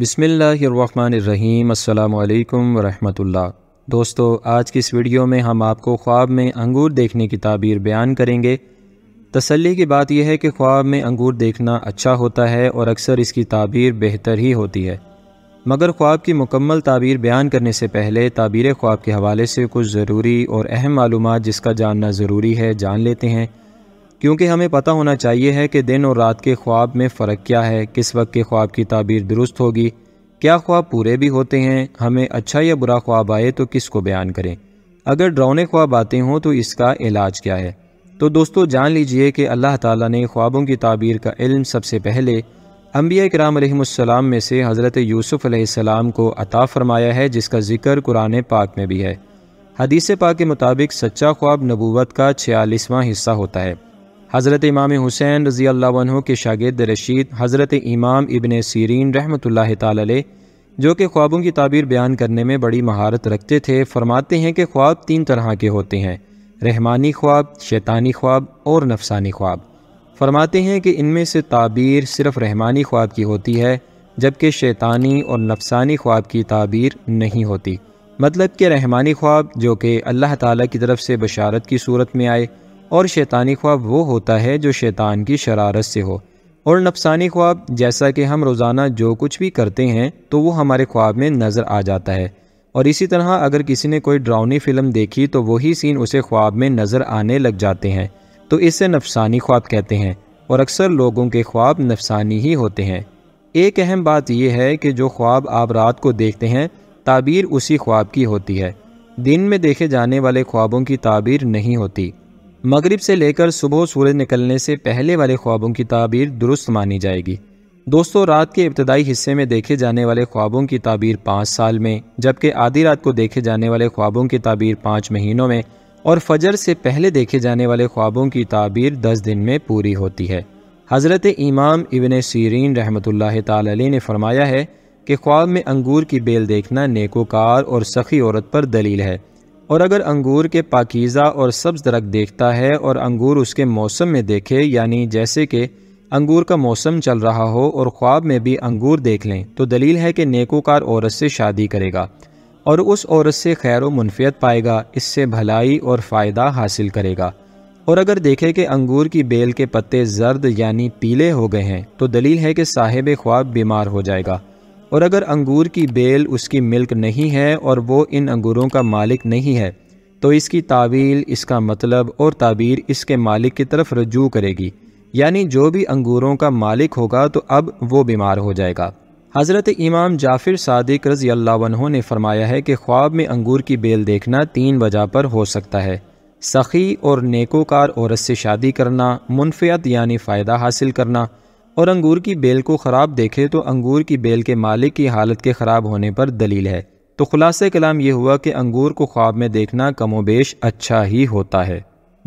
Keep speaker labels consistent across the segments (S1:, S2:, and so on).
S1: बिसमीम् अल्लाम वरहमतुल्लाह दोस्तों आज की इस वीडियो में हम आपको ख्वाब में अंगूर देखने की ताबीर बयान करेंगे तसल्ली की बात यह है कि ख्वाब में अंगूर देखना अच्छा होता है और अक्सर इसकी ताबीर बेहतर ही होती है मगर ख्वाब की मुकम्मल ताबीर बयान करने से पहले ताबीर ख्वाब के हवाले से कुछ ज़रूरी और अहम मालूम जिसका जानना ज़रूरी है जान लेते हैं क्योंकि हमें पता होना चाहिए है कि दिन और रात के ख्वाब में फ़र्क क्या है किस वक्त के ख्वाब की ताबीर दुरुस्त होगी क्या ख्वाब पूरे भी होते हैं हमें अच्छा या बुरा ख्वाब आए तो किस को बयान करें अगर ड्रोने ख्वाब आते हों तो इसका इलाज क्या है तो दोस्तों जान लीजिए कि अल्लाह ताला ने ख्वाबों की ताबीर का इल्म सबसे पहले अम्बिया कराम में से हज़रत यूसुफ़्लाम को अता फ़रमाया है जिसका ज़िक्र कुरान पाक में भी है हदीस पाक के मुताबिक सच्चा ख्वाब नबूवत का छियालीसवां हिस्सा होता है हज़रत इमाम हुसैन रज़ी अल्लाह के शागिद रशीद हज़रत इमाम इबन सीरीन रहमत ला जो कि ख्वाबों की ताबीर बयान करने में बड़ी महारत रखते थे फरमाते हैं कि ख्वाब तीन तरह के होते हैं रहमानी ख्वाब शैतानी ख्वाब और नफसानी ख्वाब फरमाते हैं कि इनमें से ताबीर सिर्फ रहमानी ख्वाब की होती है जबकि शैतानी और नफसानी ख्वाब की ताबीर नहीं होती मतलब कि रहमानी ख्वाब जो कि अल्लाह ताली की तरफ से बशारत की सूरत में आए और शैतानी ख्वाब वो होता है जो शैतान की शरारत से हो और नफसानी ख्वाब जैसा कि हम रोज़ाना जो कुछ भी करते हैं तो वो हमारे ख्वाब में नज़र आ जाता है और इसी तरह अगर किसी ने कोई ड्राउनी फ़िल्म देखी तो वही सीन उसे ख्वाब में नज़र आने लग जाते हैं तो इसे नफसानी ख्वाब कहते हैं और अक्सर लोगों के ख्वाब नफसानी ही होते हैं एक अहम बात यह है कि जो ख्वाब आप रात को देखते हैं ताबीर उसी ख्वाब की होती है दिन में देखे जाने वाले ख्वाबों की ताबीर नहीं होती मगरिब से लेकर सुबह सूरज निकलने से पहले वाले ख्वाबों की ताबीर दुरुस्त मानी जाएगी दोस्तों रात के इब्तदाई हिस्से में देखे जाने वाले ख्वाबों की ताबीर पाँच साल में जबकि आधी रात को देखे जाने वाले ख्वाबों की ताबीर पाँच महीनों में और फजर से पहले देखे जाने वाले ख्वाबों की ताबीर दस दिन में पूरी होती है हज़रत इमाम इबन सीरीन रहमत ताली ने फरमाया है कि ख्वाब में अंगूर की बेल देखना नेकोकार और सखी औरत पर दलील है और अगर अंगूर के पाकिज़ा और सब्ज़ दरख्त देखता है और अंगूर उसके मौसम में देखे यानी जैसे कि अंगूर का मौसम चल रहा हो और ख्वाब में भी अंगूर देख लें तो दलील है कि नेकोकार औरत से शादी करेगा और उस औरत से खैर मुनफियत पाएगा इससे भलाई और फ़ायदा हासिल करेगा और अगर देखे कि अंगूर की बेल के पत्ते जर्द यानी पीले हो गए हैं तो दलील है कि साहिब ख्वाब बीमार हो जाएगा और अगर अंगूर की बेल उसकी मिल्क नहीं है और वो इन अंगूरों का मालिक नहीं है तो इसकी तावील इसका मतलब और ताबीर इसके मालिक की तरफ रजू करेगी यानी जो भी अंगूरों का मालिक होगा तो अब वो बीमार हो जाएगा हज़रत इमाम जाफिर सादिक रज़ी अल्लाह ने फरमाया है कि ख्वाब में अंगूर की बेल देखना तीन वजह पर हो सकता है सखी और नेकोकार औरत से शादी करना मुनफ़ियत यानी फ़ायदा हासिल करना और अंगूर की बेल को ख़राब देखे तो अंगूर की बेल के मालिक की हालत के ख़राब होने पर दलील है तो खुलासे कलाम यह हुआ कि अंगूर को ख्वाब में देखना कमोबेश अच्छा ही होता है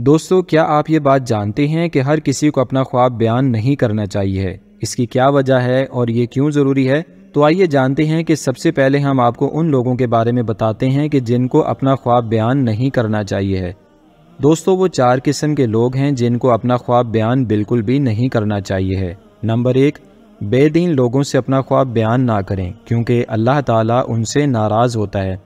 S1: दोस्तों क्या आप ये बात जानते हैं कि हर किसी को अपना ख्वाब बयान नहीं करना चाहिए इसकी क्या वजह है और ये क्यों ज़रूरी है तो आइए जानते हैं कि सबसे पहले हम आपको उन लोगों के बारे में बताते हैं कि जिनको अपना ख्वाब बयान नहीं करना चाहिए है दोस्तों वो चार किस्म के लोग हैं जिनको अपना ख्वाब बयान बिल्कुल भी नहीं करना चाहिए है नंबर एक बेदीन लोगों से अपना ख्वाब बयान ना करें क्योंकि अल्लाह ताला उनसे नाराज़ होता है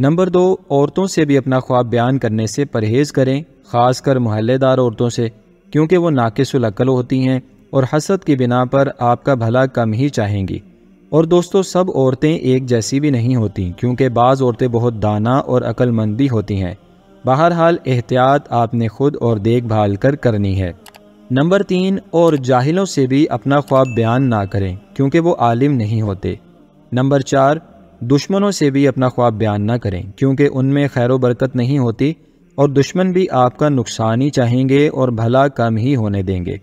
S1: नंबर दो औरतों से भी अपना ख्वाब बयान करने से परहेज़ करें ख़ास कर महल्लेदार औरतों से क्योंकि वो नाकसलकल होती हैं और हसद की बिना पर आपका भला कम ही चाहेंगी और दोस्तों सब औरतें एक जैसी भी नहीं होती क्योंकि बाज़ औरतें बहुत दाना और अक्लमंदी होती हैं बहरहाल एहतियात आपने खुद और देखभाल कर करनी है नंबर तीन और जाहिलों से भी अपना ख्वाब बयान ना करें क्योंकि वो आलिम नहीं होते नंबर चार दुश्मनों से भी अपना ख्वाब बयान ना करें क्योंकि उनमें खैर बरकत नहीं होती और दुश्मन भी आपका नुकसान ही चाहेंगे और भला कम ही होने देंगे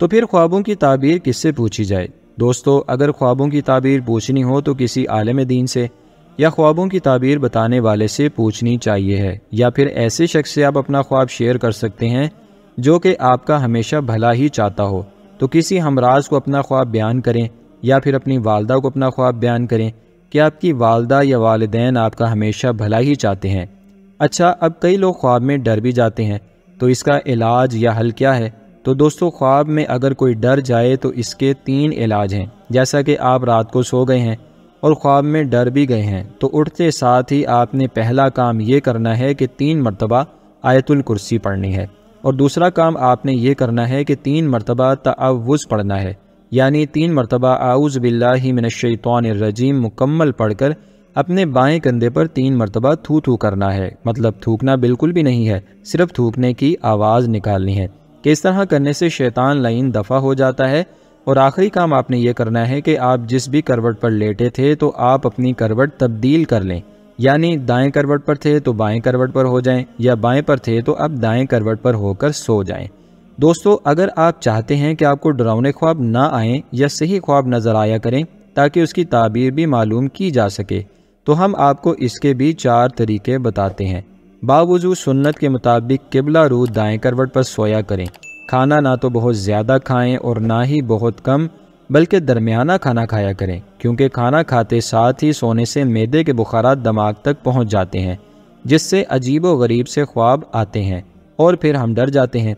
S1: तो फिर ख्वाबों की ताबीर किससे पूछी जाए दोस्तों अगर ख्वाबों की ताबीर पूछनी हो तो किसी आलम दीन से या ख्वाबों की ताबीर बताने वाले से पूछनी चाहिए है या फिर ऐसे शख्स से आप अपना ख्वाब शेयर कर सकते हैं जो कि आपका हमेशा भला ही चाहता हो तो किसी हमराज को अपना ख्वाब बयान करें या फिर अपनी वालदा को अपना ख्वाब बयान करें कि आपकी वालदा या वालदेन आपका हमेशा भला ही चाहते हैं अच्छा अब कई लोग ख्वाब में डर भी जाते हैं तो इसका इलाज या हल क्या है तो दोस्तों ख्वाब में अगर कोई डर जाए तो इसके तीन इलाज हैं जैसा कि आप रात को सो गए हैं और ख्वाब में डर भी गए हैं तो उठते साथ ही आपने पहला काम ये करना है कि तीन मरतबा आयतुल कुर्सी पढ़नी है और दूसरा काम आपने ये करना है कि तीन मरतबा तवज़ पढ़ना है यानी तीन मरतबा आउज़ बिल्लामिनशैतरजीम मुकम्मल पढ़कर अपने बाएं कंधे पर तीन मरतबा थू थू करना है मतलब थूकना बिल्कुल भी नहीं है सिर्फ थूकने की आवाज़ निकालनी है कि इस तरह करने से शैतान लाइन दफ़ा हो जाता है और आखिरी काम आपने ये करना है कि आप जिस भी करवट पर लेटे थे तो आप अपनी करवट तब्दील कर लें यानी दाएं करवट पर थे तो बाएं करवट पर हो जाएं या बाएं पर थे तो अब दाएं करवट पर होकर सो जाएं दोस्तों अगर आप चाहते हैं कि आपको डरावने ख्वाब ना आएं या सही ख्वाब नज़र आया करें ताकि उसकी ताबीर भी मालूम की जा सके तो हम आपको इसके भी चार तरीके बताते हैं बावजूद सुन्नत के मुताबिक किबला रू दाएँ करवट पर सोया करें खाना ना तो बहुत ज़्यादा खाएं और ना ही बहुत कम बल्कि दरमियाना खाना खाया करें क्योंकि खाना खाते साथ ही सोने से मैदे के बुखार दिमाग तक पहुँच जाते हैं जिससे अजीब व गरीब से ख्वाब आते हैं और फिर हम डर जाते हैं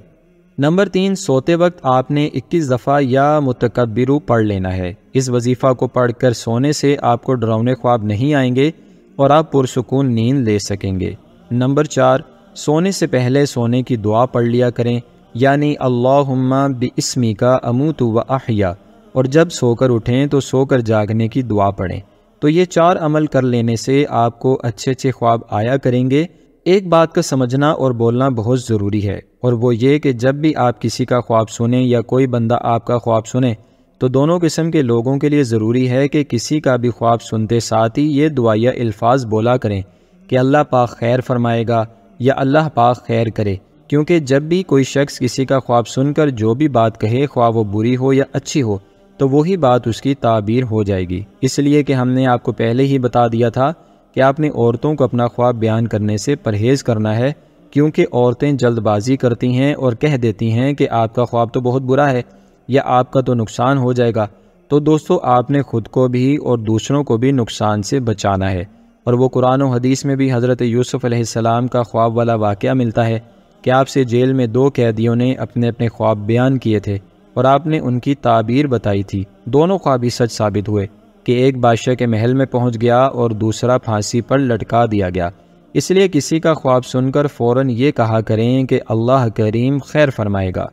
S1: नंबर तीन सोते वक्त आपने 21 दफ़ा या मुतकबिरू पढ़ लेना है इस वजीफ़ा को पढ़कर सोने से आपको डरावने ख्वाब नहीं आएंगे और आप पुरसकून नींद ले सकेंगे नंबर चार सोने से पहले सोने की दुआ पढ़ लिया करें यानी अल्लाहुम्मा बिस्मी का तो व अहिया और जब सोकर उठें तो सोकर जागने की दुआ पढ़ें तो ये चार अमल कर लेने से आपको अच्छे अच्छे ख्वाब आया करेंगे एक बात का समझना और बोलना बहुत ज़रूरी है और वो ये कि जब भी आप किसी का ख्वाब सुने या कोई बंदा आपका ख्वाब सुने तो दोनों किस्म के लोगों के लिए ज़रूरी है कि किसी का भी ख्वाब सुनते साथ ही ये दुआया अल्फाज बोला करें कि अल्लाह पाक खैर फरमाएगा या अल्लाह पाक खैर करे क्योंकि जब भी कोई शख्स किसी का ख्वाब सुनकर जो भी बात कहे ख्वाब वो बुरी हो या अच्छी हो तो वही बात उसकी ताबीर हो जाएगी इसलिए कि हमने आपको पहले ही बता दिया था कि आपने औरतों को अपना ख्वाब बयान करने से परहेज़ करना है क्योंकि औरतें जल्दबाजी करती हैं और कह देती हैं कि आपका ख्वाब तो बहुत बुरा है या आपका तो नुकसान हो जाएगा तो दोस्तों आपने ख़ुद को भी और दूसरों को भी नुकसान से बचाना है और वो कुरान और हदीस में भी हज़रत यूसुफ़ अलैहिस्सलाम का ख्वाब वाला वाक़ मिलता है कि आपसे जेल में दो कैदियों ने अपने अपने ख्वाब बयान किए थे और आपने उनकी ताबीर बताई थी दोनों ख्वाबी सच साबित हुए कि एक बादशाह के महल में पहुंच गया और दूसरा फांसी पर लटका दिया गया इसलिए किसी का ख्वाब सुनकर फ़ौर ये कहा करें कि अल्लाह करीम खैर फरमाएगा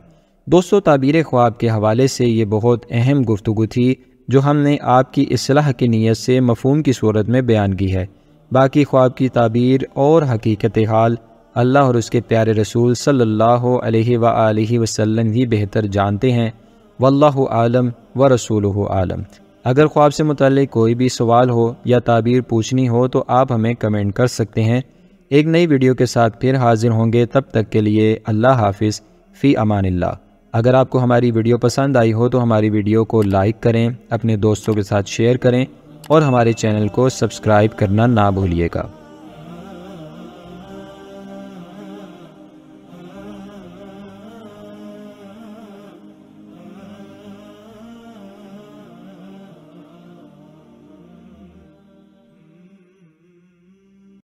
S1: दोस्तों ताबीर ख्वाब के हवाले से ये बहुत अहम गुफ्तु थी जो हमने आपकी असलाह की नीयत से मफहम की सूरत में बयान की है बाकी ख्वाब की ताबीर और हकीकत हाल अल्लाह और उसके प्यारे रसूल सल्लल्लाहु अलैहि सल्ला वसल्लम ही बेहतर जानते हैं वल्लाह आलम व रसूल आलम अगर ख्वाब से मुतल कोई भी सवाल हो या ताबीर पूछनी हो तो आप हमें कमेंट कर सकते हैं एक नई वीडियो के साथ फिर हाजिर होंगे तब तक के लिए अल्लाह हाफिज़ फ़ी अमानिल्ला अगर आपको हमारी वीडियो पसंद आई हो तो हमारी वीडियो को लाइक करें अपने दोस्तों के साथ शेयर करें और हमारे चैनल को सब्सक्राइब करना ना भूलिएगा